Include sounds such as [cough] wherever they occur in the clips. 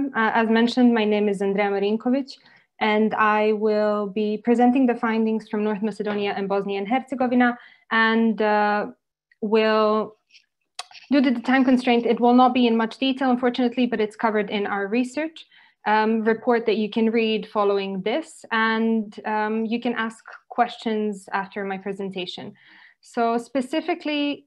Uh, as mentioned, my name is Andrea Marinkovic, and I will be presenting the findings from North Macedonia and Bosnia and Herzegovina, and uh, will, due to the time constraint, it will not be in much detail, unfortunately, but it's covered in our research um, report that you can read following this, and um, you can ask questions after my presentation. So specifically,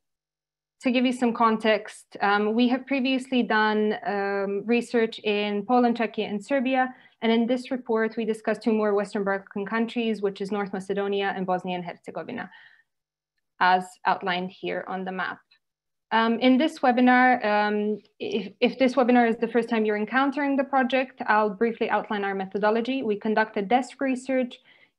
to give you some context, um, we have previously done um, research in Poland, Czechia, and Serbia. And in this report, we discussed two more Western Balkan countries, which is North Macedonia and Bosnia and Herzegovina, as outlined here on the map. Um, in this webinar, um, if, if, this webinar is the first time you're encountering the project, I'll briefly outline our methodology. We conducted desk research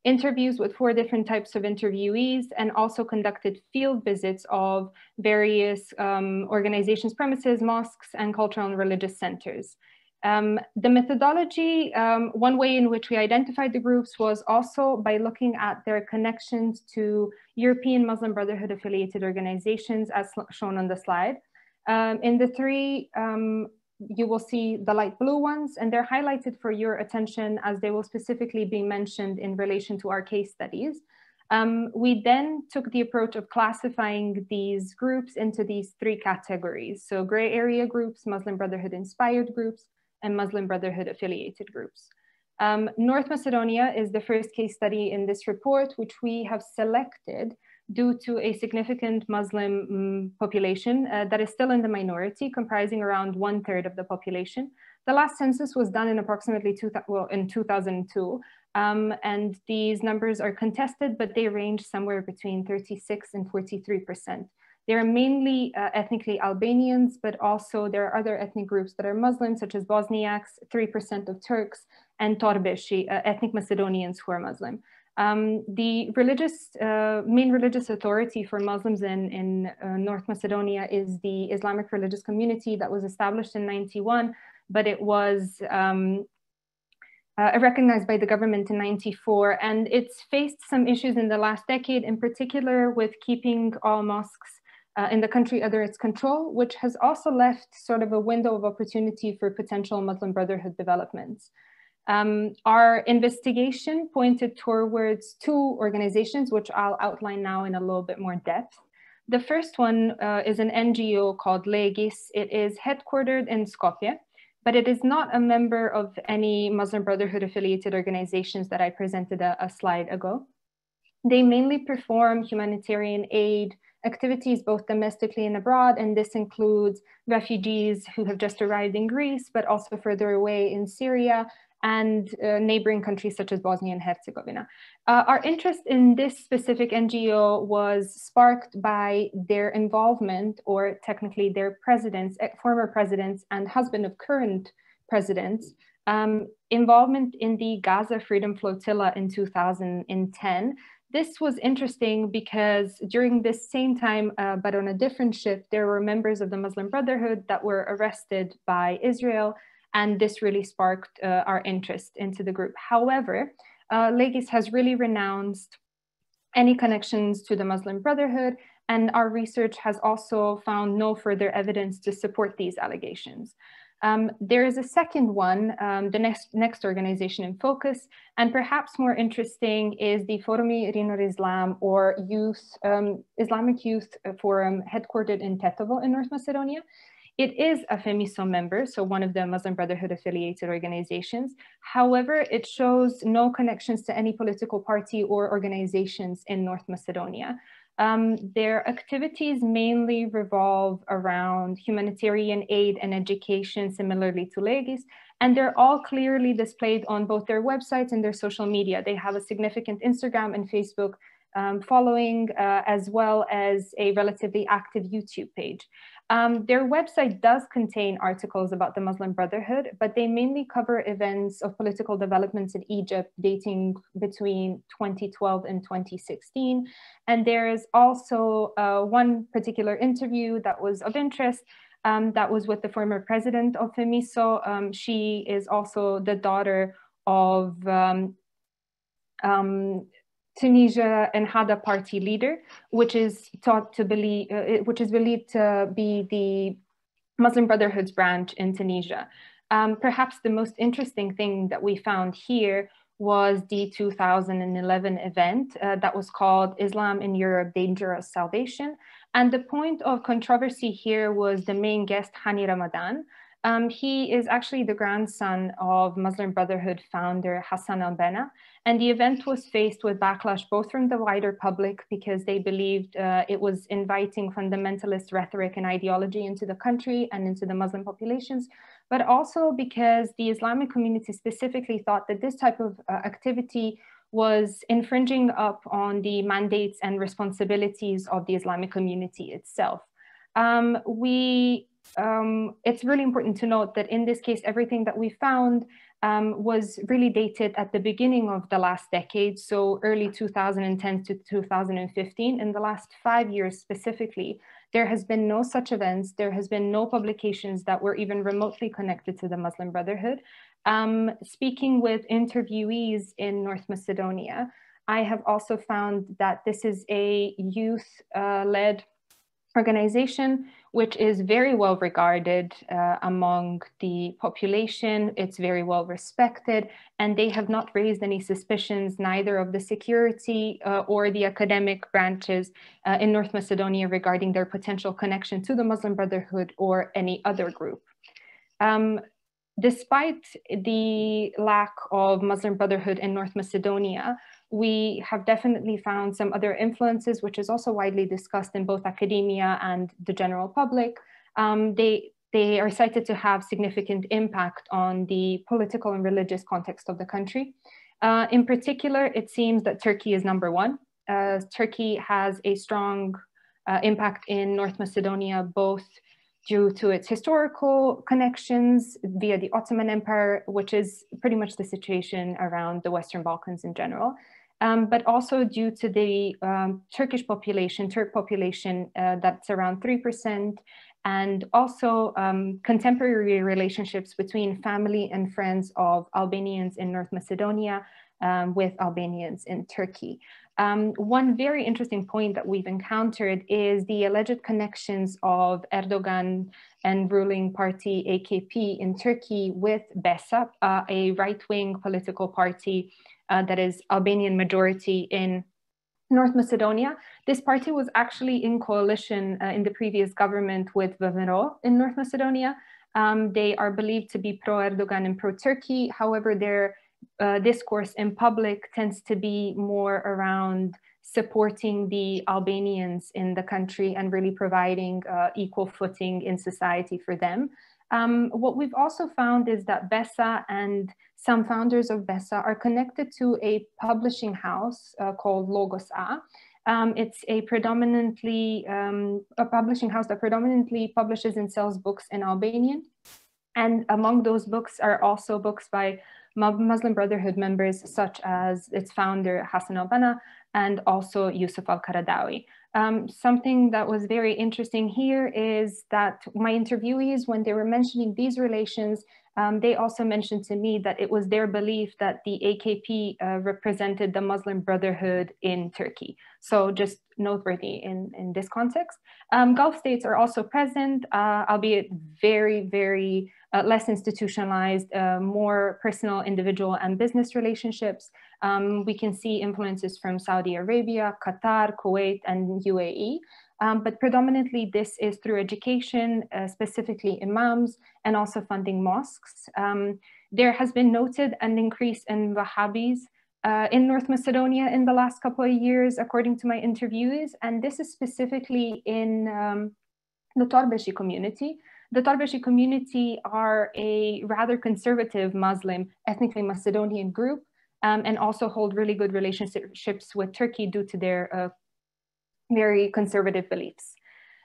interviews with four different types of interviewees and also conducted field visits of various um, organizations' premises, mosques, and cultural and religious centers. Um, the methodology, um, one way in which we identified the groups was also by looking at their connections to European Muslim Brotherhood affiliated organizations as shown on the slide. Um, in the three um, you will see the light blue ones and they're highlighted for your attention as they will specifically be mentioned in relation to our case studies. Um, we then took the approach of classifying these groups into these three categories. So gray area groups, Muslim Brotherhood inspired groups, and Muslim Brotherhood affiliated groups. Um, North Macedonia is the first case study in this report, which we have selected due to a significant Muslim mm, population uh, that is still in the minority, comprising around one third of the population. The last census was done in approximately two, well, in 2002, um, and these numbers are contested, but they range somewhere between 36 and 43 percent. They are mainly uh, ethnically Albanians, but also there are other ethnic groups that are Muslim, such as Bosniaks, 3% of Turks, and Torbeshi, uh, ethnic Macedonians who are Muslim. Um, the religious, uh, main religious authority for Muslims in, in uh, North Macedonia is the Islamic religious community that was established in 91, but it was um, uh, recognized by the government in 94. And it's faced some issues in the last decade, in particular with keeping all mosques uh, in the country under its control, which has also left sort of a window of opportunity for potential Muslim Brotherhood developments. Um, our investigation pointed towards two organizations, which I'll outline now in a little bit more depth. The first one uh, is an NGO called Legis. It is headquartered in Skopje, but it is not a member of any Muslim Brotherhood affiliated organizations that I presented a, a slide ago. They mainly perform humanitarian aid activities both domestically and abroad, and this includes refugees who have just arrived in Greece, but also further away in Syria, and uh, neighboring countries such as Bosnia and Herzegovina. Uh, our interest in this specific NGO was sparked by their involvement, or technically their presidents, eh, former presidents, and husband of current presidents, um, involvement in the Gaza Freedom Flotilla in 2010. This was interesting because during this same time, uh, but on a different ship, there were members of the Muslim Brotherhood that were arrested by Israel and this really sparked uh, our interest into the group. However, uh, Legis has really renounced any connections to the Muslim Brotherhood, and our research has also found no further evidence to support these allegations. Um, there is a second one, um, the next, next organization in focus, and perhaps more interesting is the Forum Irinor Islam or Youth um, Islamic Youth Forum headquartered in Tetovo in North Macedonia. It is a FEMISO member, so one of the Muslim Brotherhood affiliated organizations. However, it shows no connections to any political party or organizations in North Macedonia. Um, their activities mainly revolve around humanitarian aid and education, similarly to Legis, and they're all clearly displayed on both their websites and their social media. They have a significant Instagram and Facebook um, following, uh, as well as a relatively active YouTube page. Um, their website does contain articles about the Muslim Brotherhood, but they mainly cover events of political developments in Egypt dating between 2012 and 2016. And there's also uh, one particular interview that was of interest um, that was with the former president of FEMISO. Um, she is also the daughter of um, um, Tunisia and Hada party leader, which is thought to believe, uh, which is believed to be the Muslim Brotherhood's branch in Tunisia. Um, perhaps the most interesting thing that we found here was the 2011 event uh, that was called Islam in Europe, Dangerous Salvation. And the point of controversy here was the main guest, Hani Ramadan, um, he is actually the grandson of Muslim Brotherhood founder Hassan al-Banna, and the event was faced with backlash both from the wider public because they believed uh, it was inviting fundamentalist rhetoric and ideology into the country and into the Muslim populations, but also because the Islamic community specifically thought that this type of uh, activity was infringing up on the mandates and responsibilities of the Islamic community itself. Um, we um, it's really important to note that in this case, everything that we found um, was really dated at the beginning of the last decade, so early 2010 to 2015. In the last five years specifically, there has been no such events. There has been no publications that were even remotely connected to the Muslim Brotherhood. Um, speaking with interviewees in North Macedonia, I have also found that this is a youth-led uh, organization which is very well regarded uh, among the population. It's very well respected, and they have not raised any suspicions, neither of the security uh, or the academic branches uh, in North Macedonia regarding their potential connection to the Muslim Brotherhood or any other group. Um, despite the lack of Muslim Brotherhood in North Macedonia, we have definitely found some other influences, which is also widely discussed in both academia and the general public. Um, they, they are cited to have significant impact on the political and religious context of the country. Uh, in particular, it seems that Turkey is number one. Uh, Turkey has a strong uh, impact in North Macedonia, both due to its historical connections via the Ottoman Empire, which is pretty much the situation around the Western Balkans in general, um, but also due to the um, Turkish population, Turk population uh, that's around 3%, and also um, contemporary relationships between family and friends of Albanians in North Macedonia um, with Albanians in Turkey. Um, one very interesting point that we've encountered is the alleged connections of Erdogan and ruling party AKP in Turkey with BESAP, uh, a right-wing political party uh, that is Albanian majority in North Macedonia. This party was actually in coalition uh, in the previous government with Vevero in North Macedonia. Um, they are believed to be pro-Erdogan and pro-Turkey. However, they're uh, discourse in public tends to be more around supporting the Albanians in the country and really providing uh, equal footing in society for them. Um, what we've also found is that BESA and some founders of BESA are connected to a publishing house uh, called Logos A. Um, it's a predominantly, um, a publishing house that predominantly publishes and sells books in Albanian. And among those books are also books by Muslim Brotherhood members such as its founder Hassan al-Banna and also Yusuf al-Qaradawi. Um, something that was very interesting here is that my interviewees, when they were mentioning these relations, um, they also mentioned to me that it was their belief that the AKP uh, represented the Muslim Brotherhood in Turkey. So just noteworthy in, in this context. Um, Gulf states are also present, uh, albeit very, very uh, less institutionalized, uh, more personal, individual and business relationships. Um, we can see influences from Saudi Arabia, Qatar, Kuwait, and UAE. Um, but predominantly this is through education, uh, specifically imams, and also funding mosques. Um, there has been noted an increase in Wahhabis uh, in North Macedonia in the last couple of years, according to my interviews, and this is specifically in um, the Torbeshi community. The Torbeshi community are a rather conservative Muslim, ethnically Macedonian group, um, and also hold really good relationships with Turkey due to their uh, very conservative beliefs.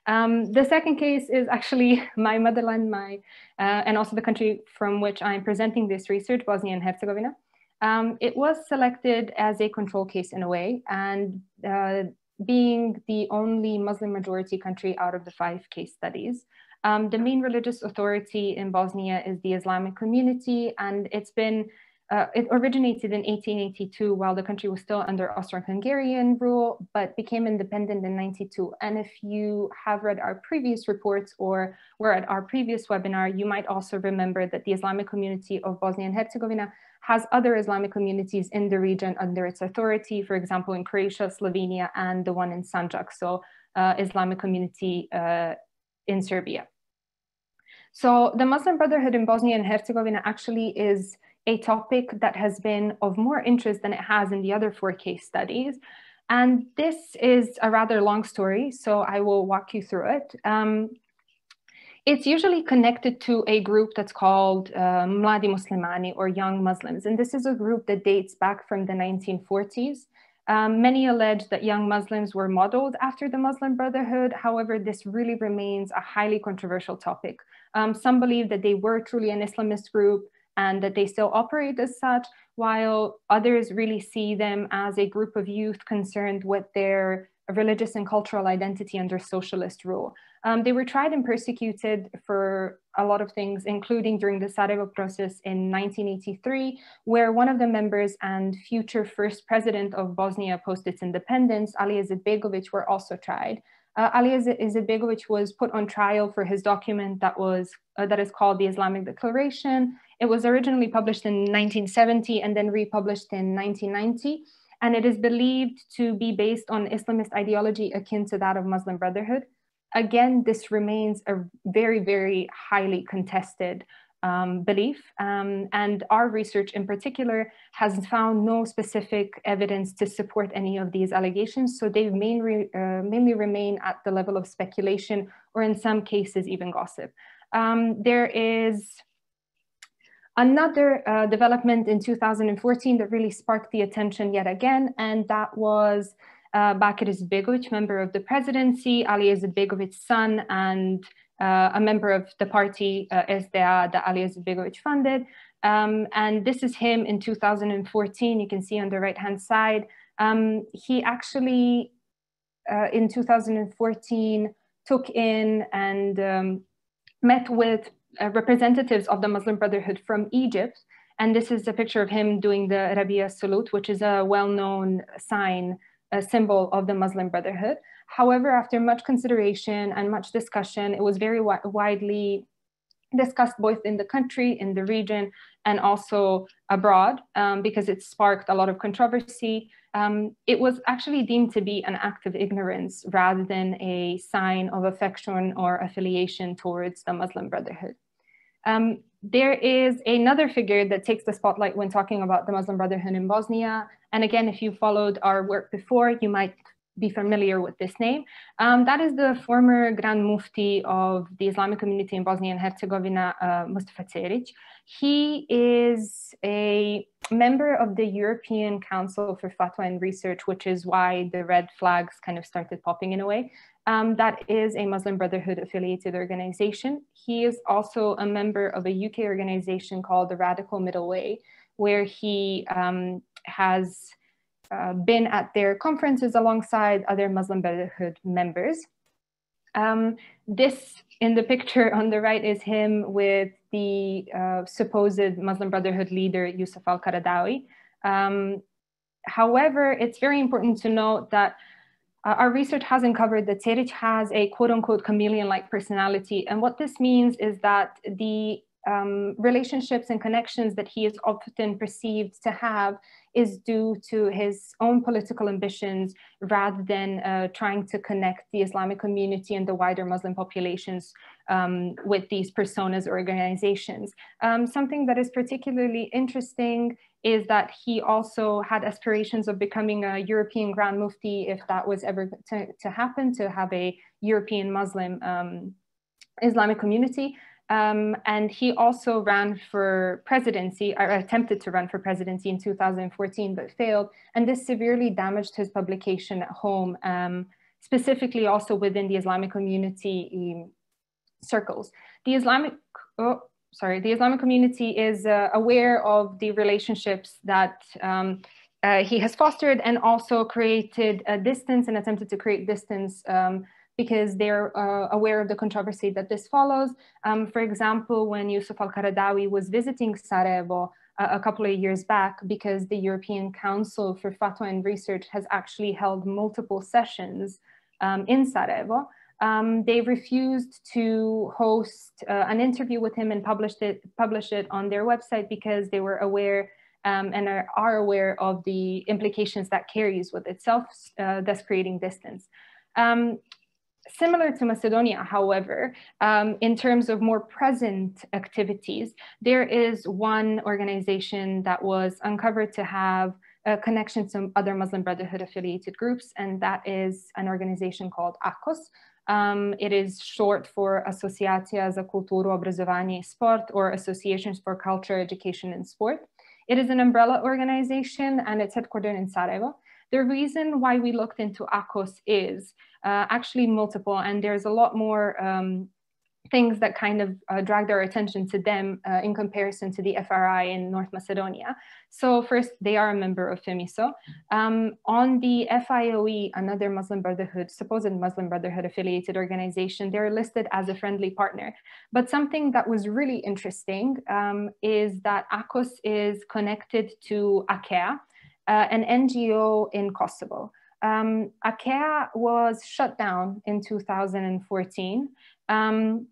Um, the second case is actually [laughs] my motherland, my, uh, and also the country from which I'm presenting this research, Bosnia and Herzegovina. Um, it was selected as a control case in a way, and uh, being the only Muslim majority country out of the five case studies. Um, the main religious authority in Bosnia is the Islamic community, and it's been uh, it originated in 1882 while the country was still under Austro-Hungarian rule, but became independent in 92. And if you have read our previous reports or were at our previous webinar, you might also remember that the Islamic community of Bosnia and Herzegovina has other Islamic communities in the region under its authority, for example, in Croatia, Slovenia, and the one in Sanjak, so uh, Islamic community uh, in Serbia. So the Muslim Brotherhood in Bosnia and Herzegovina actually is a topic that has been of more interest than it has in the other four case studies. And this is a rather long story, so I will walk you through it. Um, it's usually connected to a group that's called uh, Mladi Muslimani or Young Muslims. And this is a group that dates back from the 1940s. Um, many allege that young Muslims were modeled after the Muslim Brotherhood. However, this really remains a highly controversial topic. Um, some believe that they were truly an Islamist group and that they still operate as such, while others really see them as a group of youth concerned with their religious and cultural identity under socialist rule. Um, they were tried and persecuted for a lot of things, including during the Sarajevo process in 1983, where one of the members and future first president of Bosnia post its independence, Ali Izetbegovic, were also tried. Uh, Ali Izetbegovic was put on trial for his document that was uh, that is called the Islamic Declaration. It was originally published in 1970 and then republished in 1990. And it is believed to be based on Islamist ideology akin to that of Muslim Brotherhood. Again, this remains a very, very highly contested um, belief. Um, and our research in particular has found no specific evidence to support any of these allegations. So they mainly, uh, mainly remain at the level of speculation or in some cases even gossip. Um, there is Another uh, development in 2014 that really sparked the attention yet again, and that was uh, Bakir Zbegovic, member of the presidency, Ali Zbegovic's son, and uh, a member of the party uh, SDA that Ali Zbegovic funded. Um, and this is him in 2014. You can see on the right hand side. Um, he actually, uh, in 2014, took in and um, met with uh, representatives of the Muslim Brotherhood from Egypt. And this is a picture of him doing the Rabia salute, which is a well-known sign, a symbol of the Muslim Brotherhood. However, after much consideration and much discussion, it was very wi widely discussed both in the country, in the region, and also abroad um, because it sparked a lot of controversy. Um, it was actually deemed to be an act of ignorance rather than a sign of affection or affiliation towards the Muslim Brotherhood. Um, there is another figure that takes the spotlight when talking about the Muslim Brotherhood in Bosnia. And again, if you followed our work before, you might be familiar with this name. Um, that is the former Grand Mufti of the Islamic community in Bosnia and Herzegovina, uh, Mustafa Ceric. He is a member of the European Council for Fatwa and Research, which is why the red flags kind of started popping in a way. Um, that is a Muslim Brotherhood affiliated organization. He is also a member of a UK organization called the Radical Middle Way, where he um, has uh, been at their conferences alongside other Muslim Brotherhood members. Um, this in the picture [laughs] on the right is him with the uh, supposed Muslim Brotherhood leader, Yusuf al-Qaradawi. Um, however, it's very important to note that uh, our research has uncovered that Serich has a quote unquote chameleon like personality. And what this means is that the um, relationships and connections that he is often perceived to have is due to his own political ambitions rather than uh, trying to connect the Islamic community and the wider Muslim populations um, with these personas or organizations. Um, something that is particularly interesting is that he also had aspirations of becoming a European Grand Mufti if that was ever to, to happen, to have a European Muslim um, Islamic community. Um, and he also ran for presidency, or attempted to run for presidency in 2014, but failed. And this severely damaged his publication at home, um, specifically also within the Islamic community um, circles. The Islamic, oh, sorry, the Islamic community is uh, aware of the relationships that um, uh, he has fostered and also created a distance and attempted to create distance um, because they're uh, aware of the controversy that this follows. Um, for example, when Yusuf al-Qaradawi was visiting Sarajevo uh, a couple of years back, because the European Council for Fatwa and Research has actually held multiple sessions um, in Sarajevo, um, they refused to host uh, an interview with him and published it, publish it on their website because they were aware um, and are, are, aware of the implications that carries with itself, uh, thus creating distance. Um, Similar to Macedonia, however, um, in terms of more present activities, there is one organization that was uncovered to have a connection to other Muslim Brotherhood affiliated groups, and that is an organization called ACOS. Um, it is short for Associatia za Kulturu, Obrazovanje i Sport, or Associations for Culture, Education and Sport. It is an umbrella organization and it's headquartered in Sarajevo. The reason why we looked into ACOS is uh, actually multiple, and there's a lot more um, things that kind of uh, dragged our attention to them uh, in comparison to the FRI in North Macedonia. So first, they are a member of FEMISO. Um, on the FIOE, another Muslim Brotherhood, supposed Muslim Brotherhood affiliated organization, they're listed as a friendly partner. But something that was really interesting um, is that ACOS is connected to ACEA, uh, an NGO in Kosovo. Um, ACEA was shut down in 2014 um,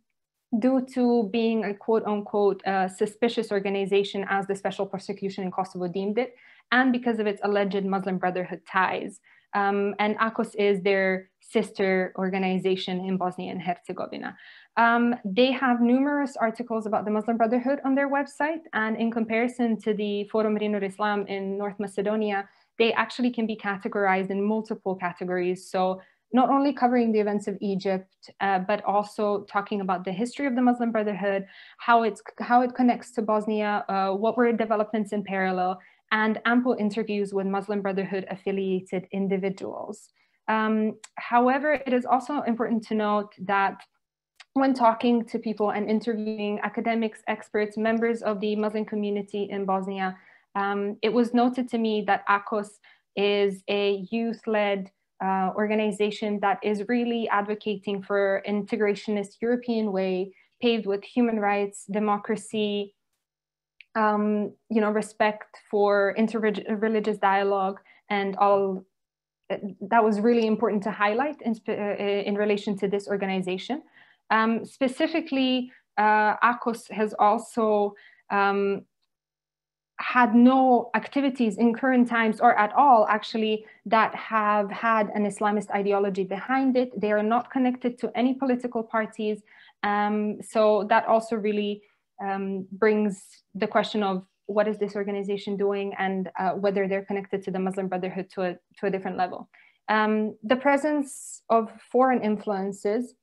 due to being a quote unquote uh, suspicious organization as the special prosecution in Kosovo deemed it, and because of its alleged Muslim Brotherhood ties. Um, and AKOS is their sister organization in Bosnia and Herzegovina. Um, they have numerous articles about the Muslim Brotherhood on their website. And in comparison to the Forum Rinur Islam in North Macedonia, they actually can be categorized in multiple categories. So not only covering the events of Egypt, uh, but also talking about the history of the Muslim Brotherhood, how, it's, how it connects to Bosnia, uh, what were developments in parallel, and ample interviews with Muslim Brotherhood affiliated individuals. Um, however, it is also important to note that when talking to people and interviewing academics, experts, members of the Muslim community in Bosnia, um, it was noted to me that ACOS is a youth-led uh, organization that is really advocating for integrationist European way paved with human rights, democracy, um, you know, respect for interreligious dialogue and all that was really important to highlight in, uh, in relation to this organization. Um, specifically, uh, ACOS has also um, had no activities in current times or at all actually that have had an Islamist ideology behind it. They are not connected to any political parties. Um, so that also really um, brings the question of what is this organization doing and uh, whether they're connected to the Muslim Brotherhood to a, to a different level. Um, the presence of foreign influences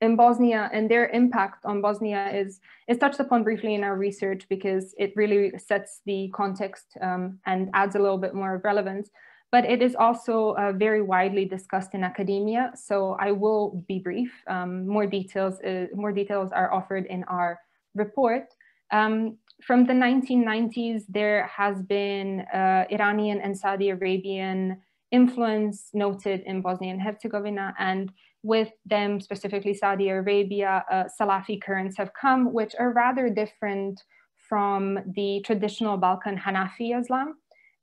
in Bosnia and their impact on Bosnia is, is touched upon briefly in our research because it really sets the context um, and adds a little bit more relevance. But it is also uh, very widely discussed in academia, so I will be brief. Um, more details, uh, more details are offered in our report, um, from the 1990s, there has been uh, Iranian and Saudi Arabian influence noted in Bosnia and Herzegovina, and with them, specifically Saudi Arabia, uh, Salafi currents have come, which are rather different from the traditional Balkan Hanafi Islam.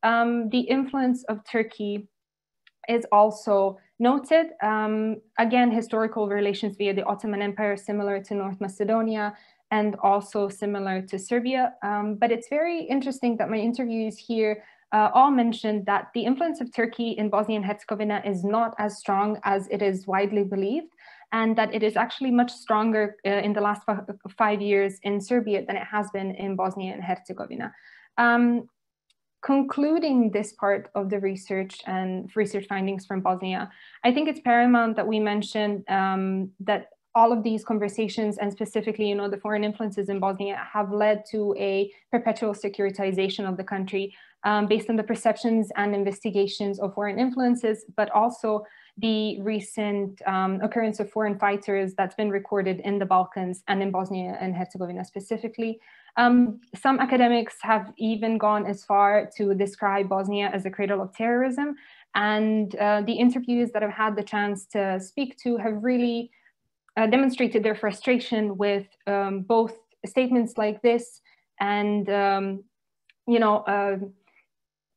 Um, the influence of Turkey is also noted. Um, again, historical relations via the Ottoman Empire, similar to North Macedonia, and also similar to Serbia. Um, but it's very interesting that my interviewees here uh, all mentioned that the influence of Turkey in Bosnia and Herzegovina is not as strong as it is widely believed, and that it is actually much stronger uh, in the last five years in Serbia than it has been in Bosnia and Herzegovina. Um, concluding this part of the research and research findings from Bosnia, I think it's paramount that we mention um, that all of these conversations and specifically you know the foreign influences in bosnia have led to a perpetual securitization of the country um, based on the perceptions and investigations of foreign influences but also the recent um, occurrence of foreign fighters that's been recorded in the balkans and in bosnia and herzegovina specifically um, some academics have even gone as far to describe bosnia as a cradle of terrorism and uh, the interviews that i've had the chance to speak to have really uh, demonstrated their frustration with um, both statements like this and, um, you know, uh,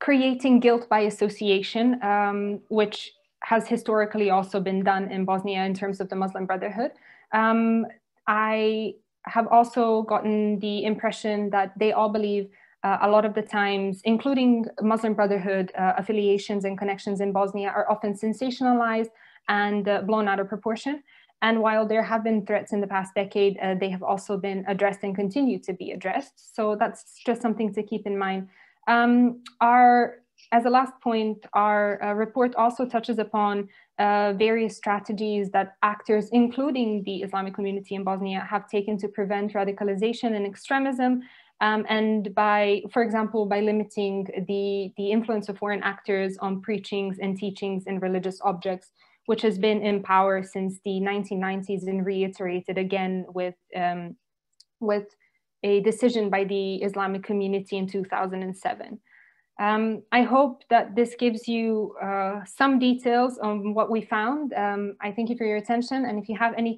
creating guilt by association, um, which has historically also been done in Bosnia in terms of the Muslim Brotherhood. Um, I have also gotten the impression that they all believe uh, a lot of the times, including Muslim Brotherhood uh, affiliations and connections in Bosnia are often sensationalized and uh, blown out of proportion. And while there have been threats in the past decade, uh, they have also been addressed and continue to be addressed. So that's just something to keep in mind. Um, our, as a last point, our uh, report also touches upon uh, various strategies that actors, including the Islamic community in Bosnia, have taken to prevent radicalization and extremism. Um, and by, for example, by limiting the, the influence of foreign actors on preachings and teachings and religious objects which has been in power since the 1990s and reiterated again with, um, with a decision by the Islamic community in 2007. Um, I hope that this gives you uh, some details on what we found. Um, I thank you for your attention. And if you have any